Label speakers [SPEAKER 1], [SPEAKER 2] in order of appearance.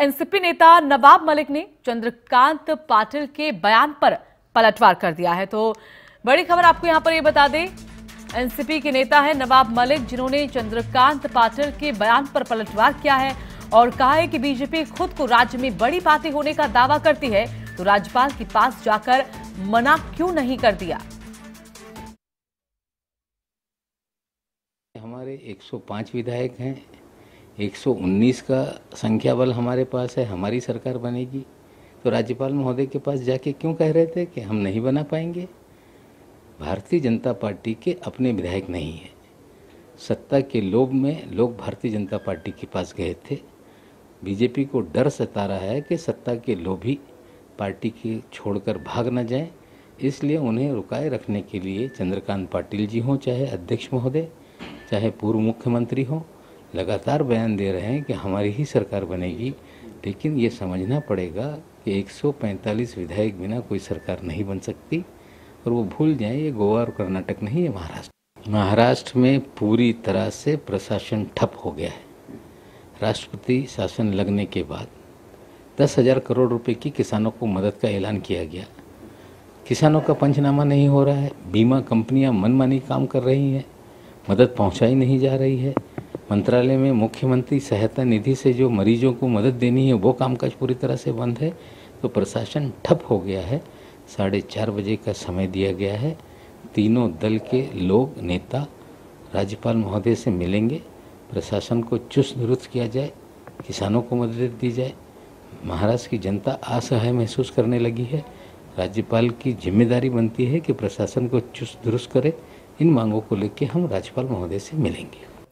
[SPEAKER 1] NCP नेता नवाब मलिक ने चंद्रकांत पाटिल के बयान पर पलटवार कर दिया है तो बड़ी खबर आपको यहां पर यह बता दें एनसीपी के नेता है नवाब मलिक जिन्होंने चंद्रकांत पाटिल के बयान पर पलटवार किया है और कहा है कि बीजेपी खुद को राज्य में बड़ी पार्टी होने का दावा करती है तो राज्यपाल के पास जाकर मना क्यों नहीं कर दिया
[SPEAKER 2] हमारे 105 विधायक हैं 119 का संख्या बल हमारे पास है हमारी सरकार बनेगी तो राज्यपाल महोदय के पास जाके क्यों कह रहे थे कि हम नहीं बना पाएंगे भारतीय जनता पार्टी के अपने विधायक नहीं हैं सत्ता के लोभ में लोग भारतीय जनता पार्टी के पास गए थे बीजेपी को डर सता रहा है कि सत्ता के लोभी पार्टी के छोड़कर भाग न जाएं इसलिए उन्हें रुकाए रखने के लिए चंद्रकांत पाटिल जी हों चाहे अध्यक्ष महोदय चाहे पूर्व मुख्यमंत्री हों लगातार बयान दे रहे हैं कि हमारी ही सरकार बनेगी लेकिन ये समझना पड़ेगा कि 145 विधायक बिना कोई सरकार नहीं बन सकती और वो भूल जाएं ये गोवा और कर्नाटक नहीं है महाराष्ट्र महाराष्ट्र में पूरी तरह से प्रशासन ठप हो गया है राष्ट्रपति शासन लगने के बाद दस हज़ार करोड़ रुपए की किसानों को मदद का ऐलान किया गया किसानों का पंचनामा नहीं हो रहा है बीमा कंपनियां मनमानी काम कर रही हैं मदद पहुंचाई नहीं जा रही है मंत्रालय में मुख्यमंत्री सहायता निधि से जो मरीजों को मदद देनी है वो कामकाज पूरी तरह से बंद है तो प्रशासन ठप हो गया है साढ़े चार बजे का समय दिया गया है तीनों दल के लोग नेता राज्यपाल महोदय से मिलेंगे प्रशासन को चुस्त दुरुस्त किया जाए किसानों को मदद दी जाए महाराष्ट्र की जनता असहाय महसूस करने लगी है राज्यपाल की जिम्मेदारी
[SPEAKER 1] बनती है कि प्रशासन को चुस्त दुरुस्त करे इन मांगों को लेकर हम राज्यपाल महोदय से मिलेंगे